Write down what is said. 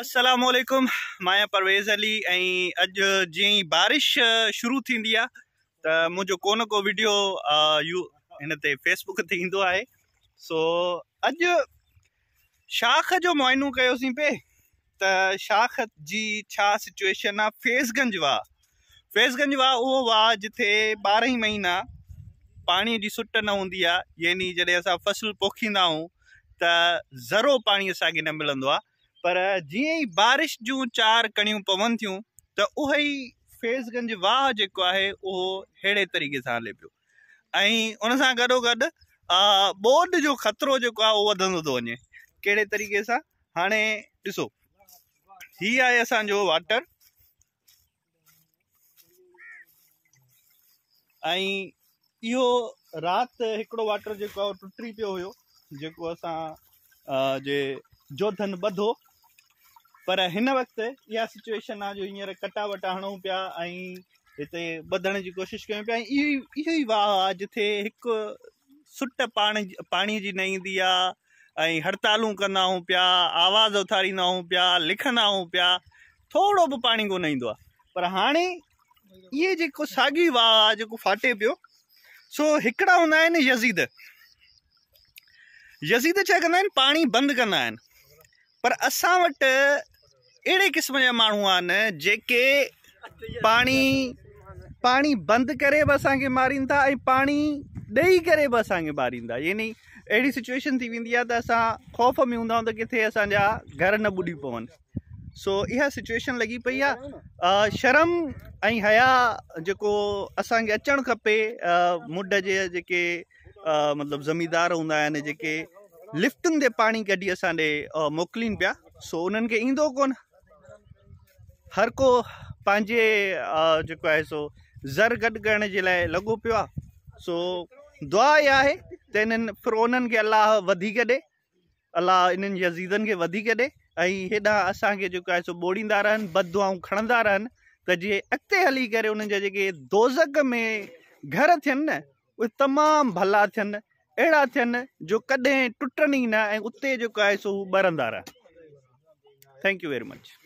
असलम वालेकुम असलामकुमया परवेज़ अली अज जी बारिश शुरू थी आहे त को को वीडियो यू इन फेसबुक ते ईंदो आहे सो अज शाख जो मुआनो कयोसीं पे तो शाख जी सिचुएशन आ फेसगंज वाह फेसगंज वाह वो वाह जिथे बारह ही महीना पानी की सुट न हूंदी आहे यानी जॾहिं असां फ़सुलु पोखींदा आहियूं त ज़रो पानी असा न मिलंदो पर जीअं ई बारिश जूं चार कणियूं पवनि थियूं त उहो ई फेज़गंज वाह जेको आहे उहो अहिड़े तरीक़े सां हले पियो ऐं उन सां गॾो गॾु ॿोडि जो खतरो जेको आहे उहो वधंदो थो वञे कहिड़े तरीक़े सां हाणे ॾिसो हीअ आहे असांजो वाटर ऐं इहो राति हिकिड़ो वाटर जेको आहे टुटी पियो हुयो जेको असां जे जोधन ॿधो پر ان یہ سویشن ہے جو ہیر کٹاوٹ ہڑوں پہ اتے بدن کی کوشش کروں پہ یہ وا ہے جتے ایک سٹ پانی پانی کی نہ ہڑتالوں کرا ہوں پیا آواز اتاری ہوں پہ لکھن ہوں پہ تھوڑا بہ پانی کو ہاں یہ ساگی واقع فاٹے پی سو ایک ہوں یزید یزید چھا پانی بند کر اڑے قسم یا مہان جے پانی پانی بند کری ڈے کری اڑی سوشن ہے تو اب خوف میں ہوں تو کتنے اب گھر نہ بڈی پوان سو یہ سوشن لگی پی شرم ییا اصان اچن کپے مڈ ج مطلب زمیندار ہوں کہ لفٹن کے پانی کھی موکل پہ سو ان کے ایگ کو ہر کو پہ سو زر گد کرنے لگو پو دعا ہے تو ان پر ان کے اللہ ودی دے اللہ انزیزن کے بیک دے ادا اصان کے سو بوڑیدا رہن بد دعاؤں کھڑا رہن تھی اگتے ہلی کروز میں گھر تھے نا تمام بھلا تھڑا تھن جو کدیں ٹوٹن ہی نہ اتنے سو برندہ رہ تھینک یو ویری مچ